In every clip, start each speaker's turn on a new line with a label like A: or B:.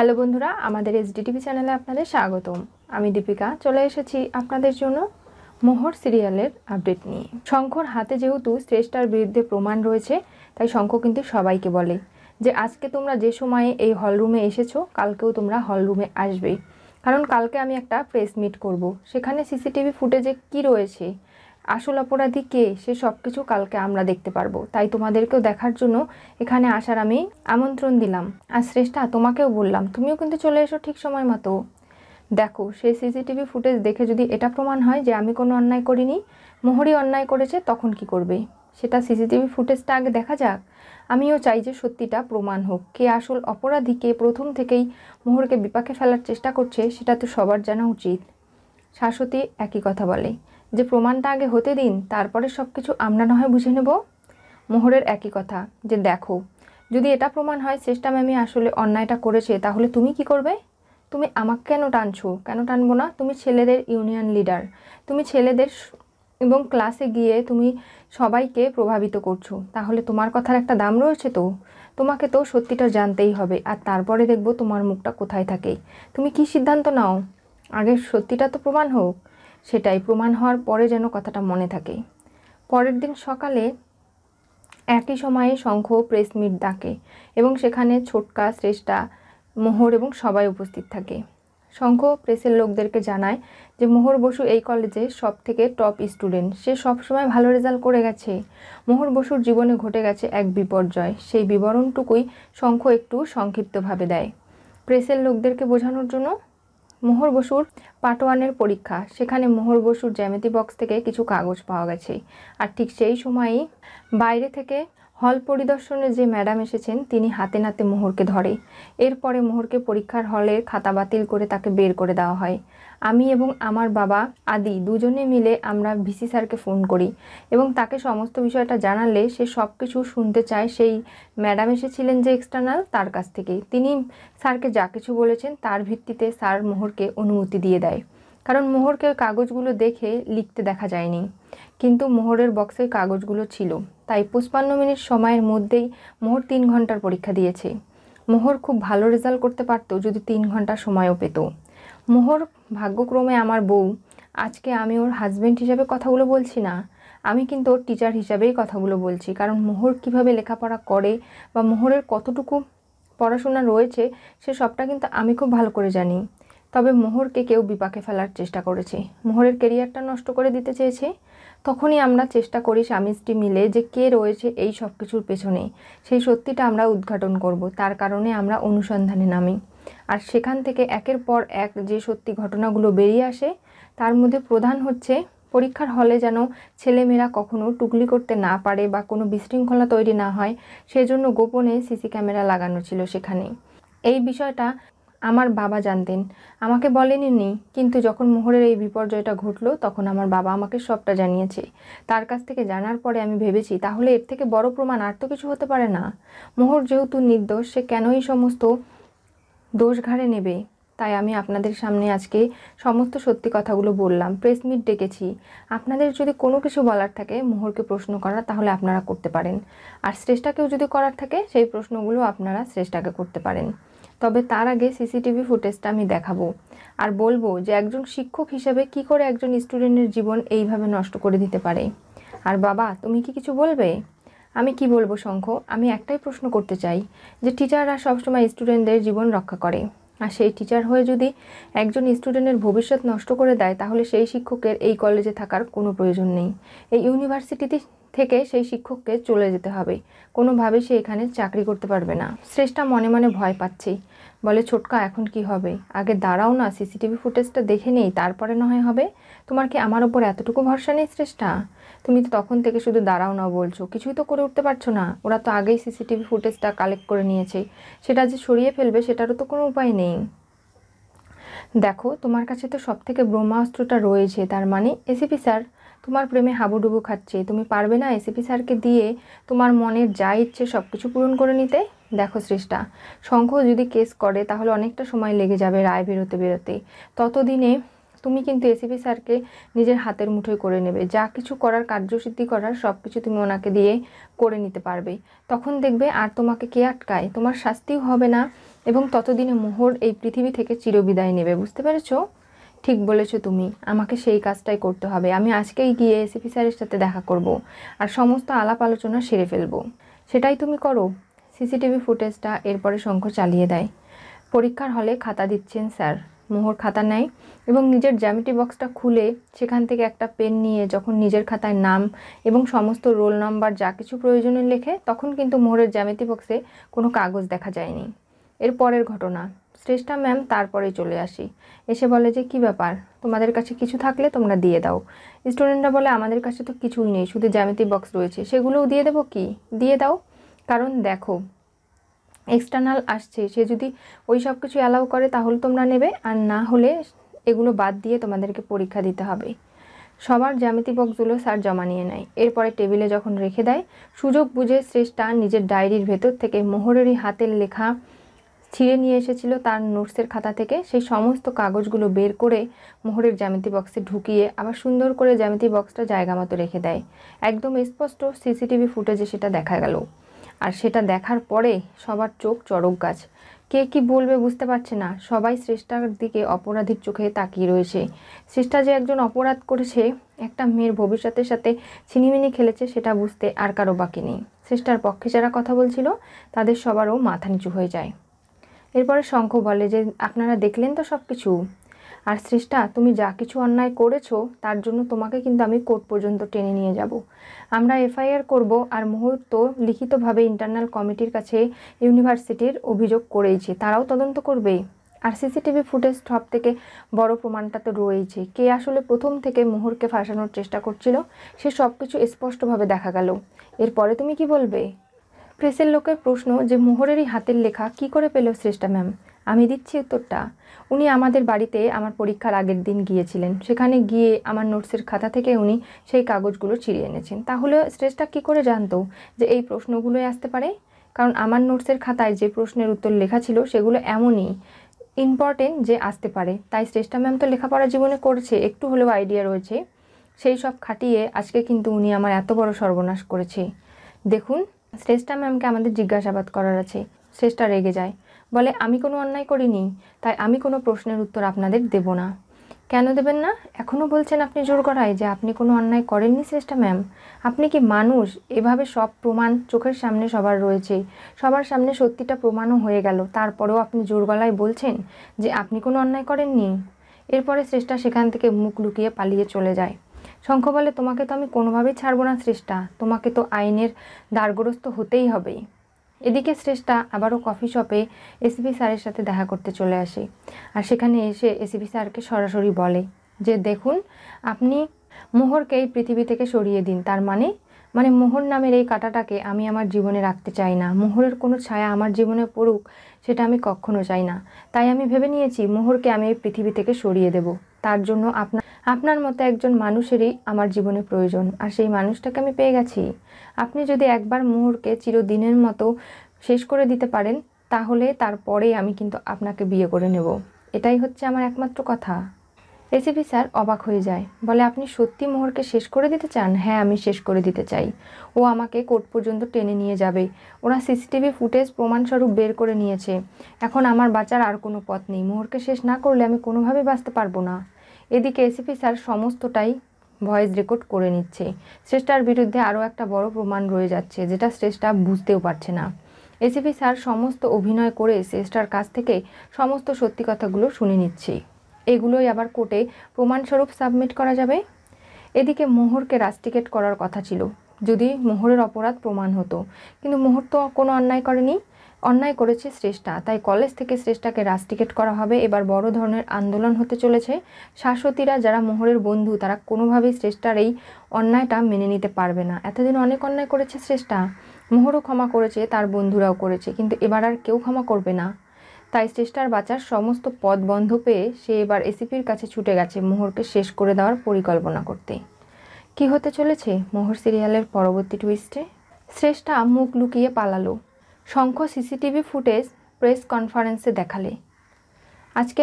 A: Hello বন্ধুরা আমাদের SDTV চ্যানেলে আপনাদের স্বাগতম আমি দীপিকা চলে এসেছি আপনাদের জন্য মোহর সিরিয়ালের আপডেট নিয়ে শঙ্খর হাতে যেহেতু শ্রেষ্ঠার বিরুদ্ধে প্রমাণ রয়েছে তাই শঙ্খ কিন্তু সবাইকে বলে যে আজকে তোমরা যে সময়ে এই হলরুমে এসেছো কালকেও তোমরা হলরুমে আসবে কারণ কালকে আমি একটা প্রেস মিট করব। সেখানে সিসিটিভি ফুটেজে কি রয়েছে আসল অপরাধী কে সে সব কিছু কালকে আমরা দেখতে পারবো তাই তোমাদেরকেও দেখার জন্য এখানে আসার আমি আমন্ত্রণ দিলাম আর শ্রেষ্ঠা তোমাকেও বললাম তুমিও কিন্তু চলে এসো ঠিক সময় মতো দেখো সে সিসিটিভি ফুটেজ দেখে যদি এটা প্রমাণ হয় যে আমি কোনো অন্যায় করিনি মোহরি অন্যায় করেছে তখন কি করবে সেটা সিসিটিভি ফুটেজটা আগে দেখা যাক আমিও চাই যে সত্যিটা প্রমাণ হোক কে আসল অপরাধী কে প্রথম থেকেই মোহরকে বিপাকে ফেলার চেষ্টা করছে সেটা তো সবার জানা উচিত শাশ্বতী একই কথা বলে যে প্রমাণটা আগে হতে দিন তারপরে সব কিছু আমরা না হয় বুঝে নেব মোহরের একই কথা যে দেখো যদি এটা প্রমাণ হয় শ্রেষ্ঠা ম্যামি আসলে অন্যায়টা করেছে তাহলে তুমি কি করবে তুমি আমাকে কেন টানছো কেন টানবো না তুমি ছেলেদের ইউনিয়ন লিডার তুমি ছেলেদের এবং ক্লাসে গিয়ে তুমি সবাইকে প্রভাবিত করছো তাহলে তোমার কথার একটা দাম রয়েছে তো তোমাকে তো সত্যিটা জানতেই হবে আর তারপরে দেখবো তোমার মুখটা কোথায় থাকে তুমি কি সিদ্ধান্ত নাও আগে সত্যিটা তো প্রমাণ হোক সেটাই প্রমাণ হওয়ার পরে যেন কথাটা মনে থাকে পরের দিন সকালে একই সময়ে শঙ্খ প্রেস মিট ডাকে এবং সেখানে ছোটকা শ্রেষ্ঠা মোহর এবং সবাই উপস্থিত থাকে শঙ্খ প্রেসের লোকদেরকে জানায় যে মোহর বসু এই কলেজে সব থেকে টপ স্টুডেন্ট সে সবসময় ভালো রেজাল্ট করে গেছে মোহর বসুর জীবনে ঘটে গেছে এক বিপর্যয় সেই বিবরণটুকুই শঙ্খ একটু সংক্ষিপ্তভাবে দেয় প্রেসের লোকদেরকে বোঝানোর জন্য মোহর বসুর পাটোয়ানের পরীক্ষা সেখানে মোহর বসুর জ্যামিতি বক্স থেকে কিছু কাগজ পাওয়া গেছে আর ঠিক সেই সময়েই বাইরে থেকে হল পরিদর্শনে যে ম্যাডাম এসেছেন তিনি হাতে নাতে মোহরকে ধরে এরপরে মোহরকে পরীক্ষার হলে খাতা বাতিল করে তাকে বের করে দেওয়া হয় আমি এবং আমার বাবা আদি দুজনে মিলে আমরা ভিসি স্যারকে ফোন করি এবং তাকে সমস্ত বিষয়টা জানালে সে সব কিছু শুনতে চায় সেই ম্যাডাম এসেছিলেন যে এক্সটার্নাল তার কাছ থেকেই তিনি স্যারকে যা কিছু বলেছেন তার ভিত্তিতে স্যার মোহরকে অনুমতি দিয়ে দেয় কারণ মোহরকে কাগজগুলো দেখে লিখতে দেখা যায়নি কিন্তু মোহরের বক্সে কাগজগুলো ছিল তাই পঁচপান্ন মিনিট সময়ের মধ্যেই মোহর তিন ঘন্টার পরীক্ষা দিয়েছে মোহর খুব ভালো রেজাল্ট করতে পারত যদি তিন ঘন্টা সময়ও পেত মোহর ভাগ্যক্রমে আমার বউ আজকে আমি ওর হাজব্যান্ড হিসাবে কথাগুলো বলছি না আমি কিন্তু ওর টিচার হিসাবেই কথাগুলো বলছি কারণ মোহর কিভাবে লেখাপড়া করে বা মোহরের কতটুকু পড়াশোনা রয়েছে সে সবটা কিন্তু আমি খুব ভালো করে জানি তবে মোহরকে কেউ বিপাকে ফেলার চেষ্টা করেছে মোহরের কেরিয়ারটা নষ্ট করে দিতে চেয়েছে তখনই আমরা চেষ্টা করি স্বামী স্ত্রী মিলে যে কে রয়েছে এই সব কিছুর পেছনে সেই সত্যিটা আমরা উদ্ঘাটন করব তার কারণে আমরা অনুসন্ধানে নামি আর সেখান থেকে একের পর এক যে সত্যি ঘটনাগুলো বেরিয়ে আসে তার মধ্যে প্রধান হচ্ছে পরীক্ষার হলে যেন ছেলেমেয়েরা কখনো টুকলি করতে না পারে বা কোনো বিশৃঙ্খলা তৈরি না হয় সেজন্য গোপনে সিসি ক্যামেরা লাগানো ছিল সেখানে এই বিষয়টা আমার বাবা জানতেন আমাকে বলেনি কিন্তু যখন মোহরের এই বিপর্যয়টা ঘটলো তখন আমার বাবা আমাকে সবটা জানিয়েছে তার কাছ থেকে জানার পরে আমি ভেবেছি তাহলে এর থেকে বড় প্রমাণ আর তো কিছু হতে পারে না মোহর যেহেতু নির্দোষ সে কেনই সমস্ত দোষ ঘাড়ে নেবে তাই আমি আপনাদের সামনে আজকে সমস্ত সত্যি কথাগুলো বললাম প্রেস মিট ডেকেছি আপনাদের যদি কোনো কিছু বলার থাকে মোহরকে প্রশ্ন করার তাহলে আপনারা করতে পারেন আর শ্রেষ্ঠাকেও যদি করার থাকে সেই প্রশ্নগুলো আপনারা শ্রেষ্ঠাকে করতে পারেন তবে তার আগে সিসিটিভি ফুটেজটা আমি দেখাবো আর বলবো যে একজন শিক্ষক হিসাবে কি করে একজন স্টুডেন্টের জীবন এইভাবে নষ্ট করে দিতে পারে আর বাবা তুমি কি কিছু বলবে আমি কি বলবো শঙ্খ আমি একটাই প্রশ্ন করতে চাই যে টিচাররা সবসময় স্টুডেন্টদের জীবন রক্ষা করে আর সেই টিচার হয়ে যদি একজন স্টুডেন্টের ভবিষ্যৎ নষ্ট করে দেয় তাহলে সেই শিক্ষকের এই কলেজে থাকার কোনো প্রয়োজন নেই এই ইউনিভার্সিটিতে থেকে সেই শিক্ষককে চলে যেতে হবে কোনোভাবে সে এখানে চাকরি করতে পারবে না শ্রেষ্ঠা মনে মনে ভয় পাচ্ছেই বলে ছোটকা এখন কি হবে আগে দাঁড়াও না সিসিটিভি ফুটেজটা দেখে নেই তারপরে না হয় হবে তোমার কি আমার ওপর এতটুকু ভরসা নেই শ্রেষ্ঠা তুমি তো তখন থেকে শুধু দাঁড়াও না বলছো কিছুই তো করে উঠতে পারছো না ওরা তো আগেই সিসিটিভি ফুটেজটা কালেক্ট করে নিয়েছে সেটা যে সরিয়ে ফেলবে সেটারও তো কোনো উপায় নেই দেখো তোমার কাছে তো সব থেকে ব্রহ্মাস্ত্রটা রয়েছে তার মানে এসিপি স্যার তোমার প্রেমে হাবুডুবু খাচ্ছে তুমি পারবে না এসিপি স্যারকে দিয়ে তোমার মনের যা ইচ্ছে সব কিছু পূরণ করে নিতে দেখো সৃষ্টা শঙ্খ যদি কেস করে তাহলে অনেকটা সময় লেগে যাবে রায় বেরোতে বেরোতে ততদিনে তুমি কিন্তু এসিপি স্যারকে নিজের হাতের মুঠোয় করে নেবে যা কিছু করার কার্যসিদ্ধি করার সব কিছু তুমি ওনাকে দিয়ে করে নিতে পারবে তখন দেখবে আর তোমাকে কে আটকায় তোমার শাস্তিও হবে না এবং ততদিনে মোহর এই পৃথিবী থেকে চিরবিদায় নেবে বুঝতে পেরেছো ঠিক বলেছো তুমি আমাকে সেই কাজটাই করতে হবে আমি আজকেই গিয়ে এসিপি স্যারের সাথে দেখা করব আর সমস্ত আলাপ আলোচনা সেরে ফেলবো সেটাই তুমি করো সিসিটিভি ফুটেজটা এরপরে শঙ্খ চালিয়ে দেয় পরীক্ষার হলে খাতা দিচ্ছেন স্যার মোহর খাতা নেয় এবং নিজের জ্যামিটি বক্সটা খুলে সেখান থেকে একটা পেন নিয়ে যখন নিজের খাতায় নাম এবং সমস্ত রোল নাম্বার যা কিছু প্রয়োজনে লেখে তখন কিন্তু মোহরের জ্যামিতি বক্সে কোনো কাগজ দেখা যায়নি এর পরের ঘটনা শ্রেষ্ঠা ম্যাম তারপরে চলে আসি এসে বলে যে কি ব্যাপার তোমাদের কাছে কিছু থাকলে তোমরা দিয়ে দাও স্টুডেন্টরা বলে আমাদের কাছে তো কিছুই নেই শুধু জ্যামিতি বক্স রয়েছে সেগুলোও দিয়ে দেবো কি দিয়ে দাও কারণ দেখো এক্সটার্নাল আসছে সে যদি ওই সব কিছু অ্যালাউ করে তাহলে তোমরা নেবে আর না হলে এগুলো বাদ দিয়ে তোমাদেরকে পরীক্ষা দিতে হবে সবার জ্যামিতি বক্সগুলো স্যার জমা নিয়ে নেয় এরপরে টেবিলে যখন রেখে দেয় সুযোগ বুঝে শ্রেষ্ঠা নিজের ডায়েরির ভেতর থেকে মোহরেরই হাতের লেখা ছিঁড়ে নিয়ে এসেছিল তার নোটসের খাতা থেকে সেই সমস্ত কাগজগুলো বের করে মোহরের জ্যামিতি বক্সে ঢুকিয়ে আবার সুন্দর করে জ্যামিতি বক্সটা জায়গা মতো রেখে দেয় একদম স্পষ্ট সিসিটিভি ফুটেজে সেটা দেখা গেল আর সেটা দেখার পরে সবার চোখ চড়ক গাছ কে কি বলবে বুঝতে পারছে না সবাই শ্রেষ্ঠার দিকে অপরাধীর চোখে তাকিয়ে রয়েছে শ্রেষ্ঠা যে একজন অপরাধ করেছে একটা মেয়ের ভবিষ্যতের সাথে ছিনিমিনি খেলেছে সেটা বুঝতে আর কারো বাকি নেই শ্রেষ্ঠার পক্ষে যারা কথা বলছিল তাদের সবারও মাথা নিচু হয়ে যায় এরপরে শঙ্খ বলে যে আপনারা দেখলেন তো সব কিছু আর সৃষ্টা তুমি যা কিছু অন্যায় করেছো তার জন্য তোমাকে কিন্তু আমি কোর্ট পর্যন্ত টেনে নিয়ে যাব আমরা এফআইআর করব আর মুহূর্ত লিখিতভাবে ইন্টারনাল কমিটির কাছে ইউনিভার্সিটির অভিযোগ করেইছে তারাও তদন্ত করবে আর সিসিটিভি ফুটেজ সব থেকে বড় প্রমাণটা তো রয়েছে কে আসলে প্রথম থেকে মোহরকে ফাঁসানোর চেষ্টা করছিল সে সব কিছু স্পষ্টভাবে দেখা গেল এরপরে তুমি কি বলবে প্রেসের লোকের প্রশ্ন যে মোহরেরই হাতের লেখা কি করে পেল শ্রেষ্ঠা ম্যাম আমি দিচ্ছি উত্তরটা উনি আমাদের বাড়িতে আমার পরীক্ষার আগের দিন গিয়েছিলেন সেখানে গিয়ে আমার নোটসের খাতা থেকে উনি সেই কাগজগুলো চিরিয়ে এনেছেন তাহলে শ্রেষ্ঠা কি করে জানতো যে এই প্রশ্নগুলোই আসতে পারে কারণ আমার নোটসের খাতায় যে প্রশ্নের উত্তর লেখা ছিল সেগুলো এমনই ইম্পর্টেন্ট যে আসতে পারে তাই শ্রেষ্ঠা ম্যাম তো লেখাপড়া জীবনে করছে একটু হলেও আইডিয়া রয়েছে সেই সব খাটিয়ে আজকে কিন্তু উনি আমার এত বড় সর্বনাশ করেছে দেখুন শ্রেষ্ঠা ম্যামকে আমাদের জিজ্ঞাসাবাদ করার আছে শ্রেষ্ঠা রেগে যায় বলে আমি কোনো অন্যায় করিনি তাই আমি কোনো প্রশ্নের উত্তর আপনাদের দেব না কেন দেবেন না এখনও বলছেন আপনি জোর করায় যে আপনি কোনো অন্যায় করেননি শ্রেষ্ঠা ম্যাম আপনি কি মানুষ এভাবে সব প্রমাণ চোখের সামনে সবার রয়েছে সবার সামনে সত্যিটা প্রমাণও হয়ে গেল তারপরেও আপনি জোর গলায় বলছেন যে আপনি কোনো অন্যায় করেননি এরপরে শ্রেষ্ঠা সেখান থেকে মুখ লুকিয়ে পালিয়ে চলে যায় শঙ্খ বলে তোমাকে তো আমি কোনোভাবেই ছাড়বো না শ্রেষ্ঠা তোমাকে তো আইনের দ্বারগ্রস্ত হতেই হবে এদিকে শ্রেষ্ঠা আবারও কফি শপে এসিপি স্যারের সাথে দেখা করতে চলে আসে আর সেখানে এসে এসিপি স্যারকে সরাসরি বলে যে দেখুন আপনি মোহরকে এই পৃথিবী থেকে সরিয়ে দিন তার মানে মানে মোহর নামের এই কাটাটাকে আমি আমার জীবনে রাখতে চাই না মোহরের কোনো ছায়া আমার জীবনে পড়ুক সেটা আমি কখনো চাই না তাই আমি ভেবে নিয়েছি মোহরকে আমি এই পৃথিবী থেকে সরিয়ে দেব তার জন্য আপনার আপনার মতো একজন মানুষেরই আমার জীবনে প্রয়োজন আর সেই মানুষটাকে আমি পেয়ে গেছি আপনি যদি একবার মোহরকে চিরদিনের মতো শেষ করে দিতে পারেন তাহলে তারপরে আমি কিন্তু আপনাকে বিয়ে করে নেব এটাই হচ্ছে আমার একমাত্র কথা এসিপি স্যার অবাক হয়ে যায় বলে আপনি সত্যি মোহরকে শেষ করে দিতে চান হ্যাঁ আমি শেষ করে দিতে চাই ও আমাকে কোর্ট পর্যন্ত টেনে নিয়ে যাবে ওরা সিসিটিভি ফুটেজ প্রমাণস্বরূপ বের করে নিয়েছে এখন আমার বাঁচার আর কোনো পথ নেই মোহরকে শেষ না করলে আমি কোনোভাবেই বাঁচতে পারবো না এদিকে এসিপি স্যার সমস্তটাই ভয়েস রেকর্ড করে নিচ্ছে শ্রেষ্ঠার বিরুদ্ধে আরও একটা বড় প্রমাণ রয়ে যাচ্ছে যেটা শ্রেষ্ঠা বুঝতেও পারছে না এসিপি স্যার সমস্ত অভিনয় করে শ্রেষ্ঠার কাছ থেকে সমস্ত সত্যি কথাগুলো শুনে নিচ্ছে এগুলোই আবার কোর্টে প্রমাণস্বরূপ সাবমিট করা যাবে এদিকে মোহরকে রাস্টিকেট করার কথা ছিল যদি মোহরের অপরাধ প্রমাণ হতো কিন্তু মোহর তো কোনো অন্যায় করেনি অন্যায় করেছে শ্রেষ্ঠা তাই কলেজ থেকে শ্রেষ্ঠাকে রাস্টিকেট করা হবে এবার বড় ধরনের আন্দোলন হতে চলেছে শাশ্বতীরা যারা মোহরের বন্ধু তারা কোনোভাবেই শ্রেষ্ঠার এই অন্যায়টা মেনে নিতে পারবে না এতদিন অনেক অন্যায় করেছে শ্রেষ্ঠা মোহরও ক্ষমা করেছে তার বন্ধুরাও করেছে কিন্তু এবার আর কেউ ক্ষমা করবে না তাই শ্রেষ্ঠার বাঁচার সমস্ত পদ বন্ধ পেয়ে সে এবার এসিপির কাছে ছুটে গেছে মোহরকে শেষ করে দেওয়ার পরিকল্পনা করতে কি হতে চলেছে মোহর সিরিয়ালের পরবর্তী টুইস্টে শ্রেষ্ঠা মুখ লুকিয়ে পালালো শঙ্খ সিসিটিভি ফুটেজ প্রেস কনফারেন্সে দেখালে আজকে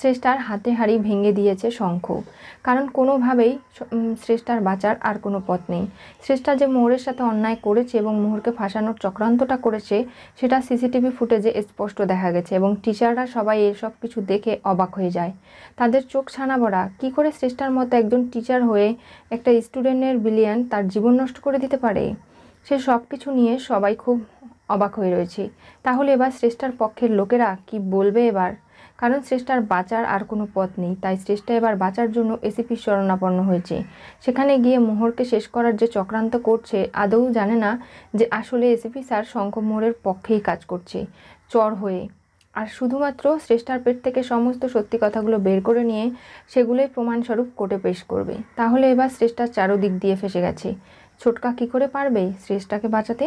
A: শ্রেষ্ঠার হাতে হাড়ি ভেঙে দিয়েছে শঙ্খ কারণ কোনোভাবেই শ্রেষ্ঠার বাঁচার আর কোনো পথ নেই শ্রেষ্ঠা যে মোহরের সাথে অন্যায় করেছে এবং মোহরকে ফাঁসানোর চক্রান্তটা করেছে সেটা সিসিটিভি ফুটেজে স্পষ্ট দেখা গেছে এবং টিচাররা সবাই এসব কিছু দেখে অবাক হয়ে যায় তাদের চোখ ছানা বড়া কী করে শ্রেষ্ঠার মতো একজন টিচার হয়ে একটা স্টুডেন্টের বিলিয়ন তার জীবন নষ্ট করে দিতে পারে সে সব কিছু নিয়ে সবাই খুব অবাক হয়ে রয়েছি তাহলে এবার শ্রেষ্ঠার পক্ষের লোকেরা কি বলবে এবার কারণ শ্রেষ্ঠার বাঁচার আর কোনো পথ নেই তাই শ্রেষ্ঠা এবার বাঁচার জন্য এসিপি শরণাপন্ন হয়েছে সেখানে গিয়ে মোহরকে শেষ করার যে চক্রান্ত করছে আদৌ জানে না যে আসলে এসিপি স্যার শঙ্কমোহরের পক্ষেই কাজ করছে চর হয়ে আর শুধুমাত্র শ্রেষ্ঠার পেট থেকে সমস্ত সত্যি কথাগুলো বের করে নিয়ে সেগুলোই প্রমাণস্বরূপ কোর্টে পেশ করবে তাহলে এবার শ্রেষ্ঠার চারোদিক দিয়ে ফেসে গেছে ছোটকা কি করে পারবে শ্রেষ্ঠাকে বাঁচাতে